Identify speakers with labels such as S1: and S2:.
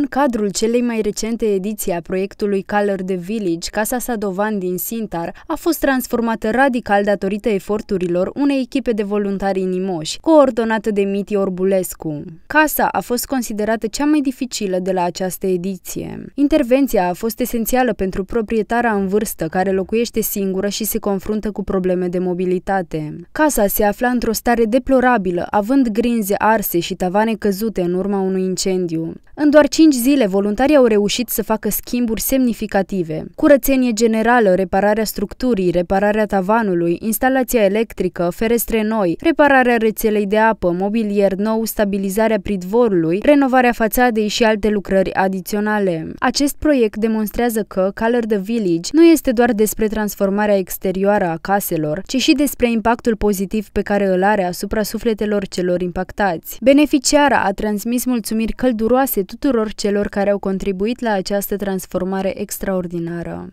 S1: În cadrul celei mai recente ediții a proiectului Color the Village, Casa Sadovan din Sintar a fost transformată radical datorită eforturilor unei echipe de voluntari inimoși, coordonată de Miti Orbulescu. Casa a fost considerată cea mai dificilă de la această ediție. Intervenția a fost esențială pentru proprietara în vârstă care locuiește singură și se confruntă cu probleme de mobilitate. Casa se afla într-o stare deplorabilă, având grinze arse și tavane căzute în urma unui incendiu. În doar 5 5 zile, voluntarii au reușit să facă schimburi semnificative. Curățenie generală, repararea structurii, repararea tavanului, instalația electrică, ferestre noi, repararea rețelei de apă, mobilier nou, stabilizarea pridvorului, renovarea fațadei și alte lucrări adiționale. Acest proiect demonstrează că Color the Village nu este doar despre transformarea exterioară a caselor, ci și despre impactul pozitiv pe care îl are asupra sufletelor celor impactați. Beneficiara a transmis mulțumiri călduroase tuturor tuturor celor care au contribuit la această transformare extraordinară.